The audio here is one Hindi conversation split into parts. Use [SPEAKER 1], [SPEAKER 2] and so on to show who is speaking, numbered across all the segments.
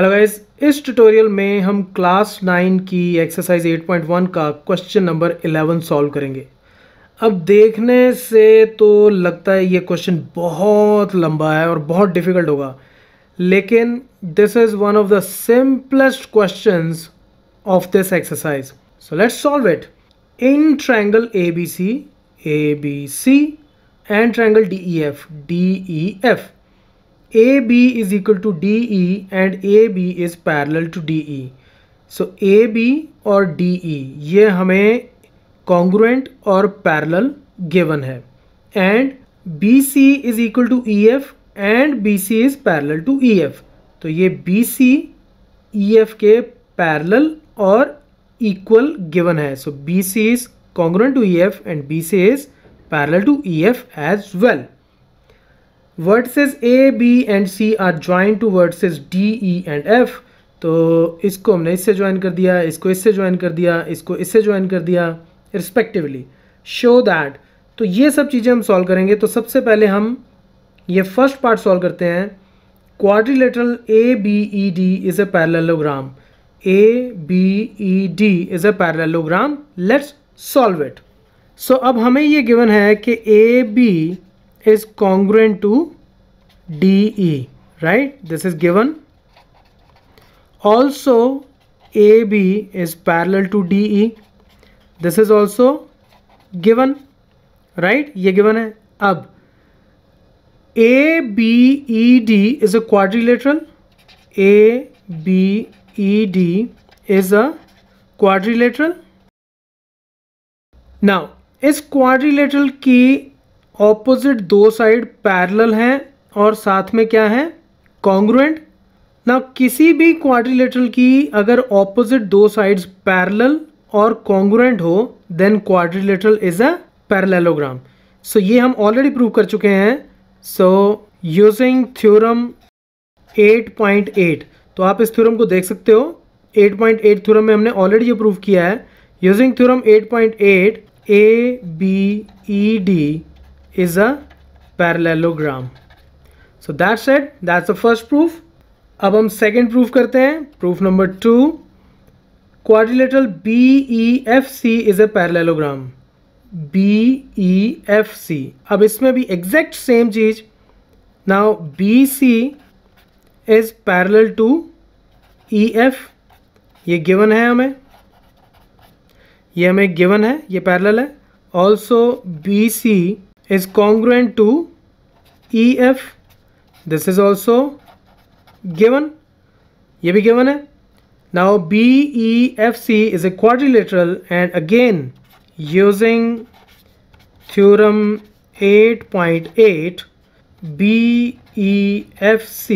[SPEAKER 1] हेलो गाइस इस ट्यूटोरियल में हम क्लास नाइन की एक्सरसाइज 8.1 का क्वेश्चन नंबर 11 सॉल्व करेंगे अब देखने से तो लगता है ये क्वेश्चन बहुत लंबा है और बहुत डिफ़िकल्ट होगा लेकिन this is one of the simplest question of this exercise so let's solve it in triangle A B C A B C and triangle D E F D E F A B is equal to D E and A B is parallel to D E so A B और डी ई e, ये हमें कॉन्ग्रुएंट और पैरल गिवन है and B C is equal to E F and B C is parallel to E F तो ये बी सी ई एफ के पैरल और इक्वल गिवन है so B C is congruent to E F and B C is parallel to E F as well vertices A B and C are join to vertices D E and F तो इसको हमने इससे ज्वाइन कर दिया इसको इससे ज्वाइन कर दिया इसको इससे ज्वाइन कर दिया रिस्पेक्टिवली शो दैट तो ये सब चीज़ें हम सॉल्व करेंगे तो सबसे पहले हम ये फर्स्ट पार्ट सॉल्व करते हैं quadrilateral A B E D is a parallelogram A B E D is a parallelogram let's solve it so अब हमें ये गिवन है कि A B is congruent to DE, right? This is given. Also, AB is parallel to DE. This is also given, right? Ye given hai. Ab, ABED is a quadrilateral. ABED is a quadrilateral. Now, इस quadrilateral key ऑपोजिट दो साइड पैरेलल हैं और साथ में क्या है कॉन्ग्रुएंट ना किसी भी क्वाड्रिलेटरल की अगर ऑपोजिट दो साइड्स पैरेलल और कॉन्ग्रुएंट हो then quadrilateral is a parallelogram so ये हम ऑलरेडी प्रूव कर चुके हैं सो यूजिंग थ्योरम 8.8 तो आप इस थ्योरम को देख सकते हो 8.8 थ्योरम में हमने ऑलरेडी ये प्रूव किया है using theorem 8.8 A B E D is a parallelogram. So that's it. That's the first proof. अब हम second proof करते हैं. Proof number two Quadrilateral BEFC is a parallelogram. BEFC. अब इसमें भी exact same चीज. Now BC is parallel to EF. ये given है हमें. ये हमें given है. ये parallel है. Also BC is congruent to EF this is also given ये भी given है now BEFC is a quadrilateral and again using theorem 8.8 BEFC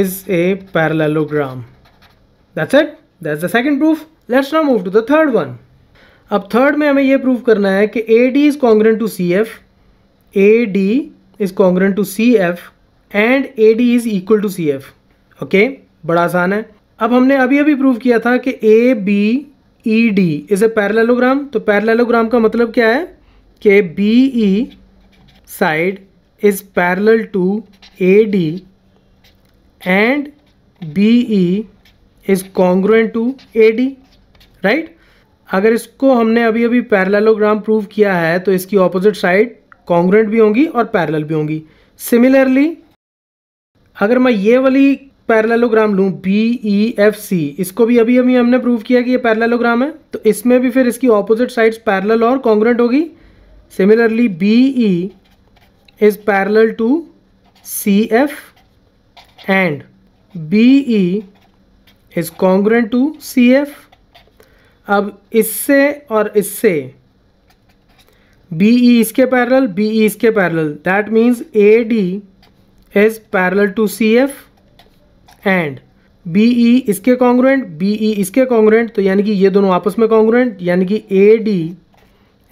[SPEAKER 1] is a parallelogram that's it that's the second proof let's now move to the third one अब थर्ड में हमें यह प्रूव करना है कि AD D is congruent to C F AD is congruent to CF and AD is equal to CF. Okay okay? बड़ा आसान है अब हमने अभी अभी प्रूव किया था कि A B E D is a parallelogram तो पैरलेलोग्राम का मतलब क्या है कि B E side is parallel to A D and B E is congruent to A D right अगर इसको हमने अभी अभी पैरलेलोग्राम प्रूव किया है तो इसकी ऑपोजिट साइड कॉन्ग्रेंट भी होंगी और पैरेलल भी होंगी सिमिलरली अगर मैं ये वाली पैरेललोग्राम लूँ बी ई एफ सी इसको भी अभी अभी हमने प्रूव किया कि ये पैरेललोग्राम है तो इसमें भी फिर इसकी ऑपोजिट साइड्स पैरेलल और कॉन्ग्रेंट होगी similarly B E is parallel to C F and B E is congruent to C F अब इससे और इससे बी ई इसके पैरल बी ई इसके parallel that means A D is parallel to C F and B E इसके कॉन्ग्रेंट बी ई इसके कॉन्ग्रेंट तो यानी कि ये दोनों आपस में कॉन्ग्रेंट यानी कि A D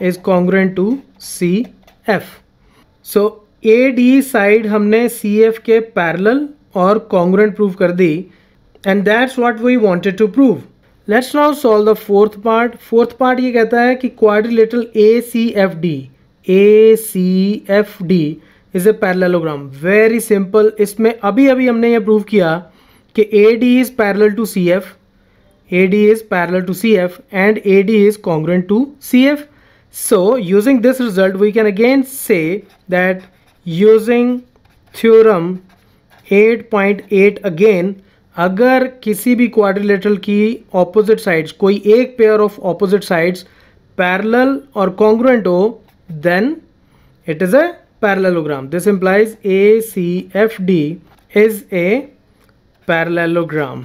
[SPEAKER 1] is congruent to C F so A D side हमने सी एफ के पैरल और कॉन्ग्रेंट प्रूव कर दी and that's what we wanted to prove let's now solve the fourth part fourth part ये कहता है कि quadrilateral A C F D A C F D is a parallelogram very simple इसमें अभी अभी हमने ये प्रूव किया कि A D is parallel to C F A D is parallel to C F and A D is congruent to C F so using this result we can again say that eight point 8.8 again अगर किसी भी क्वाड्रिलेटरल की ऑपोजिट साइड्स कोई एक pair of opposite sides parallel और कॉन्ग्रुएंट हो then it is a parallelogram this implies A C F D is a parallelogram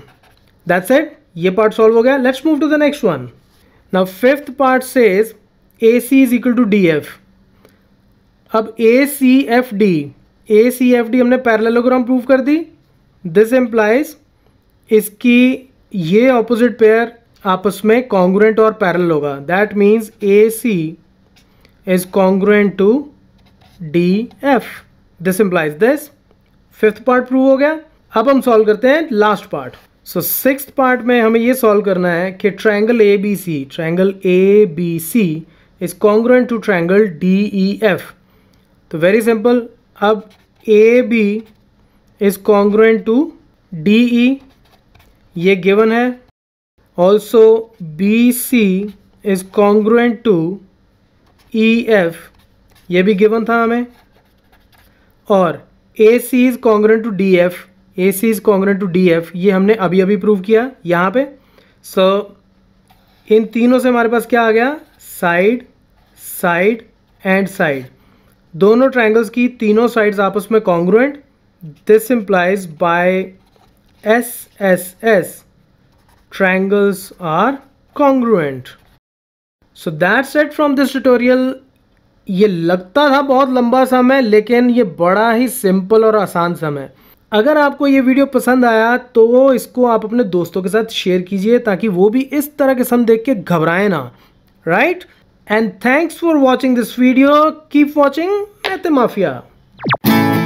[SPEAKER 1] that's it ये पार्ट सॉल्व हो गया let's move to the next one now fifth part says A C is equal to D F अब A C F D A C F D हमने पैरेललोग्राम प्रूव कर दी दिस इंप्लाइज इसकी ये ऑपोजिट पेयर आपस में कॉन्ग्रुएंट और पैरल होगा that means A C is congruent to D F this implies this fifth part prove हो गया अब हम सॉल्व करते हैं last part so six part में हमें ये सॉल्व करना है कि triangle A B C triangle A B C is congruent to triangle D E F तो वेरी सिंपल अब A B is congruent to D E ये गिवन है also B C is congruent to E F ये भी गिवन था हमें और A C is congruent to D F A C is congruent to D F ये हमने अभी अभी प्रूव किया यहाँ पे सो so, इन तीनों से हमारे पास क्या आ गया साइड साइड एंड साइड दोनों ट्राइंगल्स की तीनों साइड्स आपस में congruent this implies by S triangles are congruent so that set from this tutorial ये लगता था बहुत लंबा समय लेकिन ये बड़ा ही सिंपल और आसान समय अगर आपको ये वीडियो पसंद आया तो इसको आप अपने दोस्तों के साथ शेयर कीजिए ताकि वो भी इस तरह के सम देख के घबराए ना right and thanks for watching this video keep watching Math mafia